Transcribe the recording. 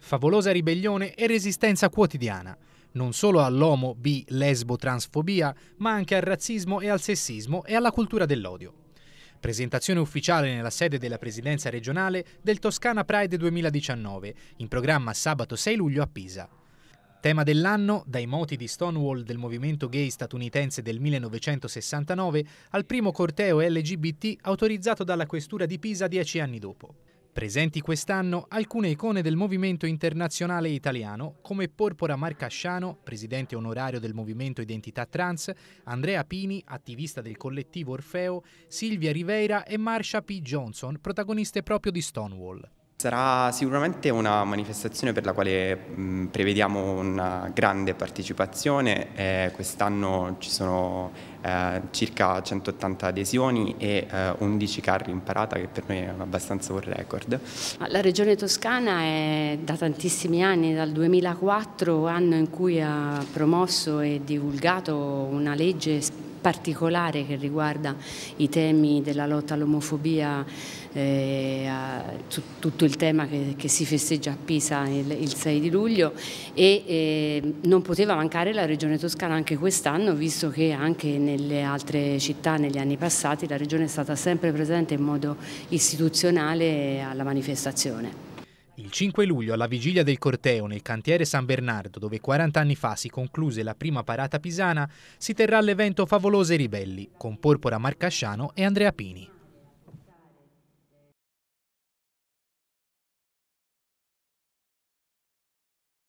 favolosa ribellione e resistenza quotidiana, non solo all'omo, bi, lesbo, transfobia, ma anche al razzismo e al sessismo e alla cultura dell'odio. Presentazione ufficiale nella sede della Presidenza regionale del Toscana Pride 2019, in programma sabato 6 luglio a Pisa. Tema dell'anno, dai moti di Stonewall del movimento gay statunitense del 1969 al primo corteo LGBT autorizzato dalla Questura di Pisa dieci anni dopo. Presenti quest'anno alcune icone del movimento internazionale italiano come Porpora Marcasciano, presidente onorario del movimento Identità Trans, Andrea Pini, attivista del collettivo Orfeo, Silvia Rivera e Marsha P. Johnson, protagoniste proprio di Stonewall. Sarà sicuramente una manifestazione per la quale mh, prevediamo una grande partecipazione, eh, quest'anno ci sono eh, circa 180 adesioni e eh, 11 carri in parata che per noi è abbastanza un record. La regione toscana è da tantissimi anni, dal 2004, anno in cui ha promosso e divulgato una legge particolare che riguarda i temi della lotta all'omofobia, eh, tutto il tema che, che, si festeggia a Pisa il, il 6 di luglio e eh, non poteva mancare la Regione Toscana anche quest'anno, visto che anche nelle altre città negli anni passati la Regione è stata sempre presente in modo istituzionale alla manifestazione. Il 5 luglio, alla vigilia del corteo nel cantiere San Bernardo, dove 40 anni fa si concluse la prima parata pisana, si terrà l'evento Favolose Ribelli con Porpora Marcasciano e Andrea Pini.